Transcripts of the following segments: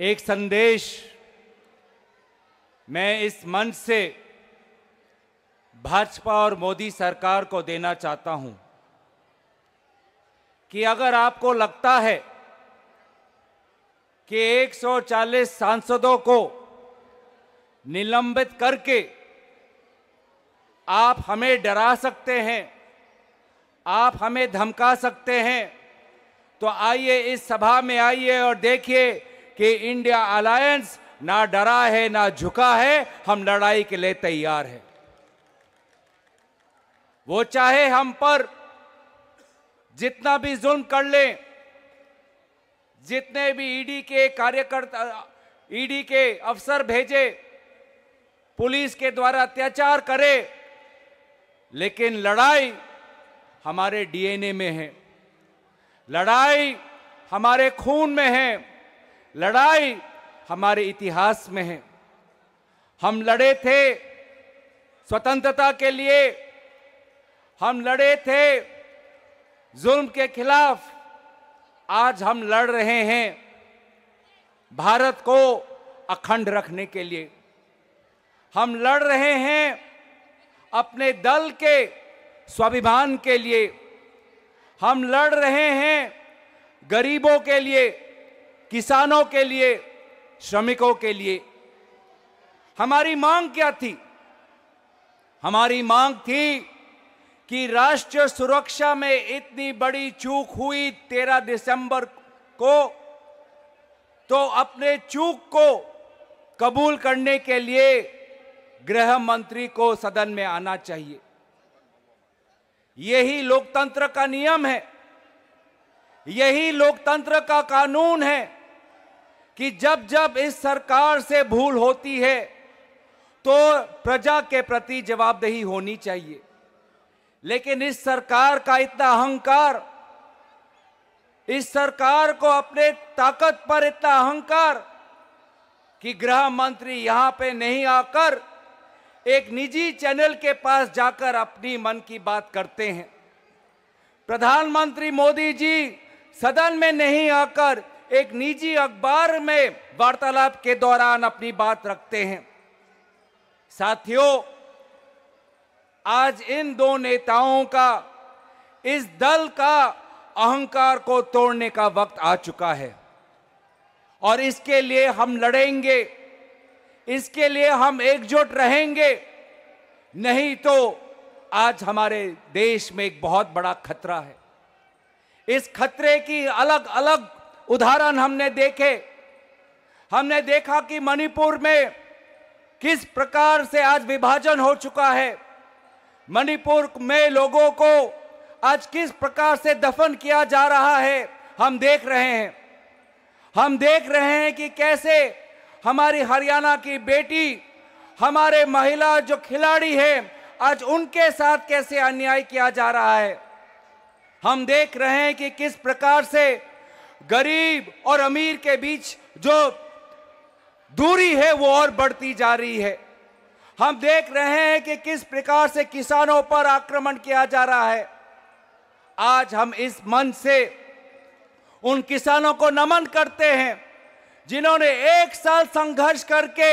एक संदेश मैं इस मंच से भाजपा और मोदी सरकार को देना चाहता हूं कि अगर आपको लगता है कि 140 सांसदों को निलंबित करके आप हमें डरा सकते हैं आप हमें धमका सकते हैं तो आइए इस सभा में आइए और देखिए कि इंडिया अलायंस ना डरा है ना झुका है हम लड़ाई के लिए तैयार है वो चाहे हम पर जितना भी जुल्म कर ले जितने भी ईडी e के कार्यकर्ता ईडी e के अफसर भेजे पुलिस के द्वारा अत्याचार करे लेकिन लड़ाई हमारे डीएनए में है लड़ाई हमारे खून में है लड़ाई हमारे इतिहास में है हम लड़े थे स्वतंत्रता के लिए हम लड़े थे जुल्म के खिलाफ आज हम लड़ रहे हैं भारत को अखंड रखने के लिए हम लड़ रहे हैं अपने दल के स्वाभिमान के लिए हम लड़ रहे हैं गरीबों के लिए किसानों के लिए श्रमिकों के लिए हमारी मांग क्या थी हमारी मांग थी कि राष्ट्र सुरक्षा में इतनी बड़ी चूक हुई तेरह दिसंबर को तो अपने चूक को कबूल करने के लिए गृह मंत्री को सदन में आना चाहिए यही लोकतंत्र का नियम है यही लोकतंत्र का कानून है कि जब जब इस सरकार से भूल होती है तो प्रजा के प्रति जवाबदेही होनी चाहिए लेकिन इस सरकार का इतना अहंकार इस सरकार को अपने ताकत पर इतना अहंकार कि गृह मंत्री यहां पे नहीं आकर एक निजी चैनल के पास जाकर अपनी मन की बात करते हैं प्रधानमंत्री मोदी जी सदन में नहीं आकर एक निजी अखबार में वार्तालाप के दौरान अपनी बात रखते हैं साथियों आज इन दो नेताओं का इस दल का अहंकार को तोड़ने का वक्त आ चुका है और इसके लिए हम लड़ेंगे इसके लिए हम एकजुट रहेंगे नहीं तो आज हमारे देश में एक बहुत बड़ा खतरा है इस खतरे की अलग अलग उदाहरण हमने देखे हमने देखा कि मणिपुर में किस प्रकार से आज विभाजन हो चुका है मणिपुर में लोगों को आज किस प्रकार से दफन किया जा रहा है हम देख रहे हैं हम देख रहे हैं कि कैसे हमारी हरियाणा की बेटी हमारे महिला जो खिलाड़ी है आज उनके साथ कैसे अन्याय किया जा रहा है हम देख रहे हैं कि किस प्रकार से गरीब और अमीर के बीच जो दूरी है वो और बढ़ती जा रही है हम देख रहे हैं कि किस प्रकार से किसानों पर आक्रमण किया जा रहा है आज हम इस मन से उन किसानों को नमन करते हैं जिन्होंने एक साल संघर्ष करके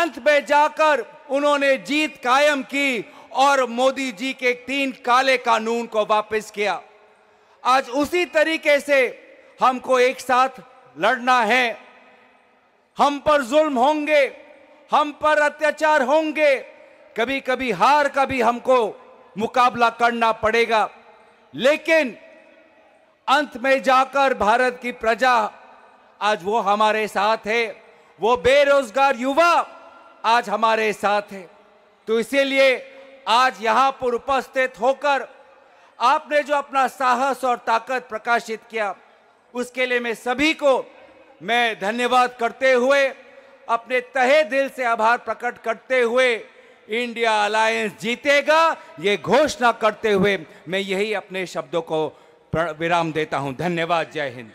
अंत में जाकर उन्होंने जीत कायम की और मोदी जी के तीन काले कानून को वापस किया आज उसी तरीके से हमको एक साथ लड़ना है हम पर जुल्म होंगे हम पर अत्याचार होंगे कभी कभी हार का भी हमको मुकाबला करना पड़ेगा लेकिन अंत में जाकर भारत की प्रजा आज वो हमारे साथ है वो बेरोजगार युवा आज हमारे साथ है तो इसीलिए आज यहां पर उपस्थित होकर आपने जो अपना साहस और ताकत प्रकाशित किया उसके लिए मैं सभी को मैं धन्यवाद करते हुए अपने तहे दिल से आभार प्रकट करते हुए इंडिया अलायंस जीतेगा ये घोषणा करते हुए मैं यही अपने शब्दों को विराम देता हूं धन्यवाद जय हिंद